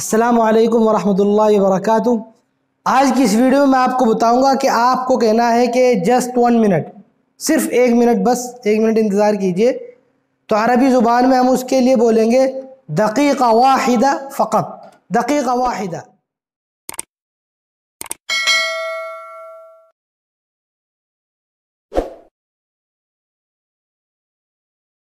السلام علیکم ورحمۃ اللہ وبرکاتہ آج کی اس ویڈیو میں میں آپ کو بتاؤں گا کہ آپ کو کہنا ہے کہ جسٹ ون منٹ صرف ایک منٹ بس ایک منٹ انتظار کیجئے تو عربی زبان میں ہم اس کے لیے بولیں گے دقیقہ واحدہ فقط دقیقہ واحدہ